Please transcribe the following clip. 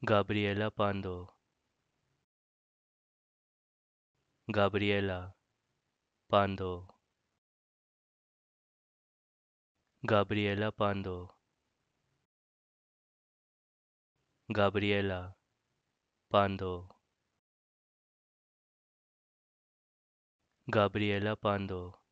Gabriela Pando Gabriela Pando Gabriela Pando Gabriela Pando Gabriela Pando